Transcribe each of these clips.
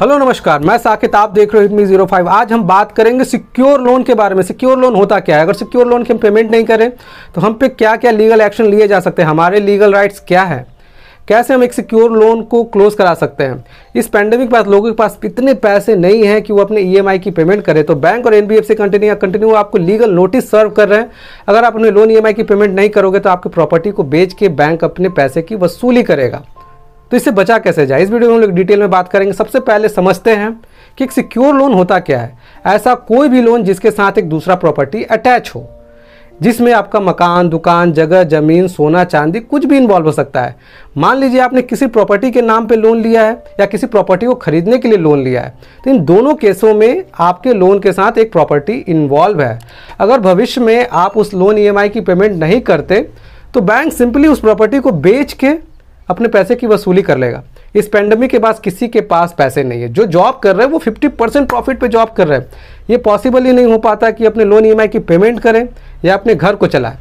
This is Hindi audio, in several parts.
हेलो नमस्कार मैं साकेत आप देख रहे हो हिटमी जीरो फाइव आज हम बात करेंगे सिक्योर लोन के बारे में सिक्योर लोन होता क्या है अगर सिक्योर लोन की हम पेमेंट नहीं करें तो हम पे क्या क्या लीगल एक्शन लिए जा सकते हैं हमारे लीगल राइट्स क्या है कैसे हम एक सिक्योर लोन को क्लोज करा सकते हैं इस पैंडेमिक के पास लोगों के पास इतने पैसे नहीं हैं कि वो अपने ईएमआई e की पेमेंट करें तो बैंक और एनबीएफसी कंटिन्यू कंटिन्यू आपको लीगल नोटिस सर्व कर रहे हैं अगर आप अपने लोन ईएमआई e की पेमेंट नहीं करोगे तो आपकी प्रॉपर्टी को बेच के बैंक अपने पैसे की वसूली करेगा तो इससे बचा कैसे जाए इस वीडियो में हम लोग डिटेल में बात करेंगे सबसे पहले समझते हैं कि एक सिक्योर लोन होता क्या है ऐसा कोई भी लोन जिसके साथ एक दूसरा प्रॉपर्टी अटैच हो जिसमें आपका मकान दुकान जगह जमीन सोना चांदी कुछ भी इन्वॉल्व हो सकता है मान लीजिए आपने किसी प्रॉपर्टी के नाम पे लोन लिया है या किसी प्रॉपर्टी को खरीदने के लिए लोन लिया है तो इन दोनों केसों में आपके लोन के साथ एक प्रॉपर्टी इन्वॉल्व है अगर भविष्य में आप उस लोन ई e की पेमेंट नहीं करते तो बैंक सिंपली उस प्रॉपर्टी को बेच के अपने पैसे की वसूली कर लेगा इस पैंडमिक के बाद किसी के पास पैसे नहीं है जो जॉब कर रहे हैं वो 50 परसेंट प्रॉफिट पे जॉब कर रहे हैं ये पॉसिबल ही नहीं हो पाता कि अपने लोन ई e की पेमेंट करें या अपने घर को चलाएं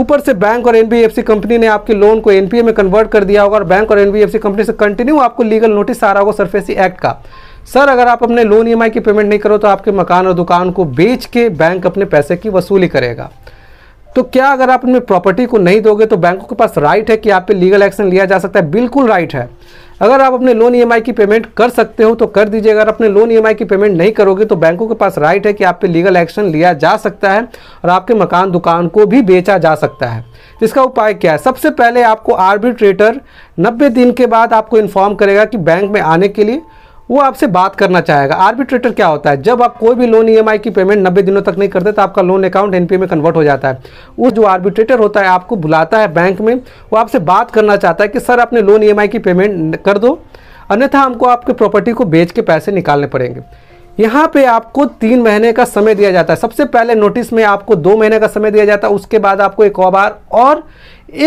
ऊपर से बैंक और एनबीएफसी कंपनी ने आपके लोन को एनपीए में कन्वर्ट कर दिया होगा और बैंक और एनबीएफसी कंपनी से कंटिन्यू आपको लीगल नोटिस आ रहा होगा सरफेसी एक्ट का सर अगर आप अपने लोन ई e की पेमेंट नहीं करो तो आपके मकान और दुकान को बेच के बैंक अपने पैसे की वसूली करेगा तो क्या अगर आप अपनी प्रॉपर्टी को नहीं दोगे तो बैंकों के पास राइट है कि आप पे लीगल एक्शन लिया जा सकता है बिल्कुल राइट है अगर आप अपने लोन ई की पेमेंट कर सकते हो तो कर दीजिए अगर अपने लोन ई की पेमेंट नहीं करोगे तो बैंकों के पास राइट है कि आप पे लीगल एक्शन लिया जा सकता है और आपके मकान दुकान को भी बेचा जा सकता है तो इसका उपाय क्या है सबसे पहले आपको आर्बिट्रेटर नब्बे दिन के बाद आपको इन्फॉर्म करेगा कि बैंक में आने के लिए वो आपसे बात करना चाहेगा आर्बिट्रेटर क्या होता है जब आप कोई भी लोन ई e की पेमेंट नब्बे दिनों तक नहीं करते तो आपका लोन अकाउंट एन में कन्वर्ट हो जाता है उस जो आर्बिट्रेटर होता है आपको बुलाता है बैंक में वो आपसे बात करना चाहता है कि सर आपने लोन ई e की पेमेंट कर दो अन्यथा हमको आपके प्रॉपर्टी को बेच के पैसे निकालने पड़ेंगे यहाँ पे आपको तीन महीने का समय दिया जाता है सबसे पहले नोटिस में आपको दो महीने का समय दिया जाता है उसके बाद आपको एक बार और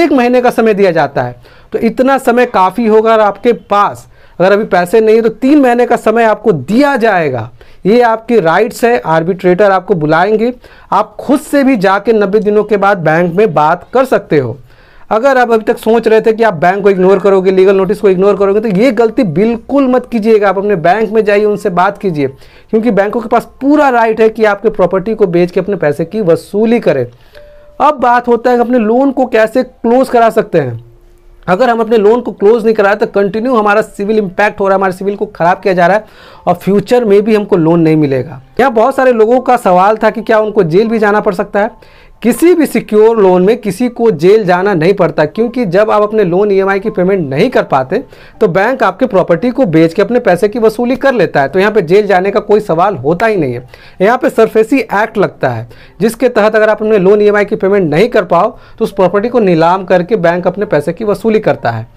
एक महीने का समय दिया जाता है तो इतना समय काफ़ी होगा आपके पास अगर अभी पैसे नहीं है तो तीन महीने का समय आपको दिया जाएगा ये आपकी राइट्स है आर्बिट्रेटर आपको बुलाएंगे आप खुद से भी जाके नब्बे दिनों के बाद बैंक में बात कर सकते हो अगर आप अभी तक सोच रहे थे कि आप बैंक को इग्नोर करोगे लीगल नोटिस को इग्नोर करोगे तो ये गलती बिल्कुल मत कीजिएगा आप अपने बैंक में जाइए उनसे बात कीजिए क्योंकि बैंकों के पास पूरा राइट है कि आपके प्रॉपर्टी को बेच के अपने पैसे की वसूली करें अब बात होता है अपने लोन को कैसे क्लोज करा सकते हैं अगर हम अपने लोन को क्लोज नहीं करा तो कंटिन्यू हमारा सिविल इम्पैक्ट हो रहा है हमारे सिविल को ख़राब किया जा रहा है और फ्यूचर में भी हमको लोन नहीं मिलेगा यहाँ बहुत सारे लोगों का सवाल था कि क्या उनको जेल भी जाना पड़ सकता है किसी भी सिक्योर लोन में किसी को जेल जाना नहीं पड़ता क्योंकि जब आप अपने लोन ईएमआई e की पेमेंट नहीं कर पाते तो बैंक आपके प्रॉपर्टी को बेच के अपने पैसे की वसूली कर लेता है तो यहाँ पे जेल जाने का कोई सवाल होता ही नहीं है यहाँ पे सरफेसी एक्ट लगता है जिसके तहत अगर आप अपने लोन ई e की पेमेंट नहीं कर पाओ तो उस प्रॉपर्टी को नीलाम करके बैंक अपने पैसे की वसूली करता है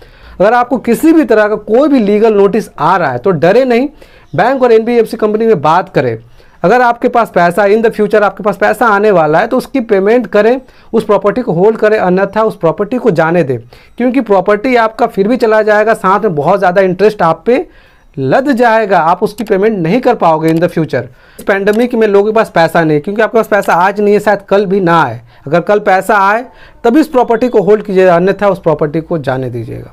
अगर आपको किसी भी तरह का कोई भी लीगल नोटिस आ रहा है तो डरे नहीं बैंक और एन कंपनी में बात करें अगर आपके पास पैसा इन द फ्यूचर आपके पास पैसा आने वाला है तो उसकी पेमेंट करें उस प्रॉपर्टी को होल्ड करें अन्यथा उस प्रॉपर्टी को जाने दें क्योंकि प्रॉपर्टी आपका फिर भी चला जाएगा साथ में बहुत ज़्यादा इंटरेस्ट आप पे लद जाएगा आप उसकी पेमेंट नहीं कर पाओगे इन द फ्यूचर इस पैंडमिक में लोगों के पास पैसा नहीं क्योंकि आपके पास पैसा आज नहीं है शायद कल भी ना आए अगर कल पैसा आए तभी उस प्रॉपर्टी को होल्ड कीजिएगा अन्यथा उस प्रॉपर्टी को जाने दीजिएगा